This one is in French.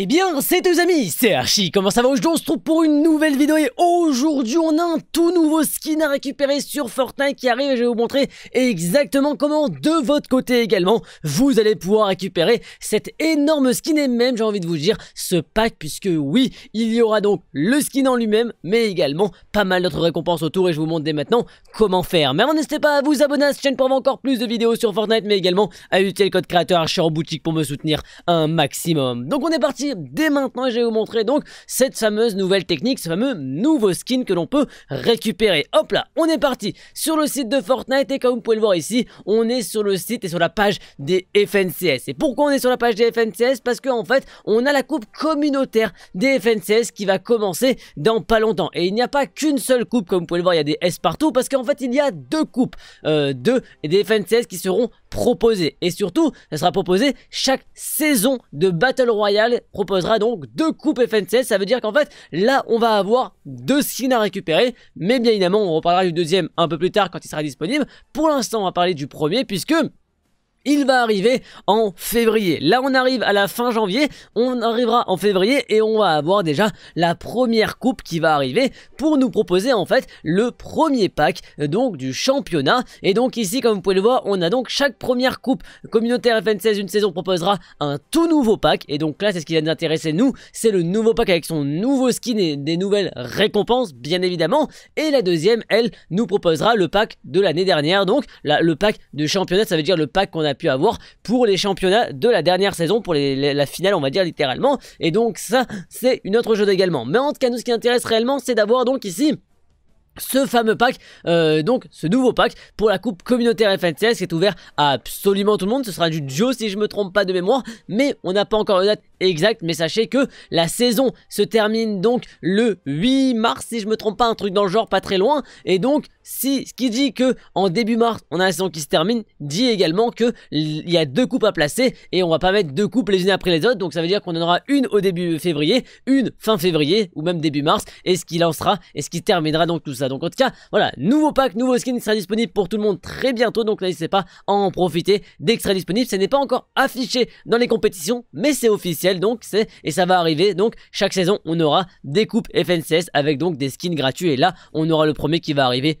Eh bien, c'est deux amis, c'est Archie, comment ça va Aujourd'hui on se trouve pour une nouvelle vidéo et aujourd'hui on a un tout nouveau skin à récupérer sur Fortnite qui arrive et je vais vous montrer exactement comment de votre côté également vous allez pouvoir récupérer cet énorme skin et même j'ai envie de vous dire ce pack puisque oui, il y aura donc le skin en lui-même mais également pas mal d'autres récompenses autour et je vous montre dès maintenant comment faire. Mais avant n'hésitez pas à vous abonner à cette chaîne pour avoir encore plus de vidéos sur Fortnite mais également à utiliser le code créateur Archie en boutique pour me soutenir un maximum. Donc on est parti dès maintenant et je vais vous montrer donc cette fameuse nouvelle technique, ce fameux nouveau skin que l'on peut récupérer. Hop là, on est parti sur le site de Fortnite et comme vous pouvez le voir ici, on est sur le site et sur la page des FNCS. Et pourquoi on est sur la page des FNCS Parce qu'en fait, on a la coupe communautaire des FNCS qui va commencer dans pas longtemps. Et il n'y a pas qu'une seule coupe, comme vous pouvez le voir, il y a des S partout parce qu'en fait, il y a deux coupes, euh, deux des FNCS qui seront proposé. Et surtout, ça sera proposé chaque saison de Battle Royale proposera donc deux coupes FNCS. Ça veut dire qu'en fait, là, on va avoir deux skins à récupérer. Mais bien évidemment, on reparlera du deuxième un peu plus tard quand il sera disponible. Pour l'instant, on va parler du premier puisque il va arriver en février. Là, on arrive à la fin janvier, on arrivera en février et on va avoir déjà la première coupe qui va arriver pour nous proposer en fait le premier pack euh, donc du championnat. Et donc ici, comme vous pouvez le voir, on a donc chaque première coupe communautaire FN16 une saison proposera un tout nouveau pack. Et donc là, c'est ce qui va nous intéresser nous, c'est le nouveau pack avec son nouveau skin et des nouvelles récompenses, bien évidemment. Et la deuxième, elle, nous proposera le pack de l'année dernière, donc le pack de championnat, ça veut dire le pack qu'on a pu avoir pour les championnats de la dernière saison, pour la finale, on va dire littéralement. Et donc ça, c'est une autre chose également. Mais en tout cas, nous, ce qui intéresse réellement, c'est d'avoir donc ici ce fameux pack, euh, donc ce nouveau pack pour la coupe communautaire FNCS qui est ouvert à absolument tout le monde, ce sera du Joe si je me trompe pas de mémoire, mais on n'a pas encore une date exacte, mais sachez que la saison se termine donc le 8 mars si je me trompe pas, un truc dans le genre pas très loin, et donc si, ce qui dit que en début mars, on a la saison qui se termine, dit également que il y a deux coupes à placer et on va pas mettre deux coupes les unes après les autres. Donc ça veut dire qu'on en aura une au début février, une fin février ou même début mars et ce qui lancera et ce qui terminera donc tout ça. Donc en tout cas, voilà, nouveau pack, nouveau skin sera disponible pour tout le monde très bientôt. Donc n'hésitez pas à en profiter dès que sera disponible. Ce n'est pas encore affiché dans les compétitions, mais c'est officiel donc c'est et ça va arriver. Donc chaque saison, on aura des coupes FNCS avec donc des skins gratuits et là, on aura le premier qui va arriver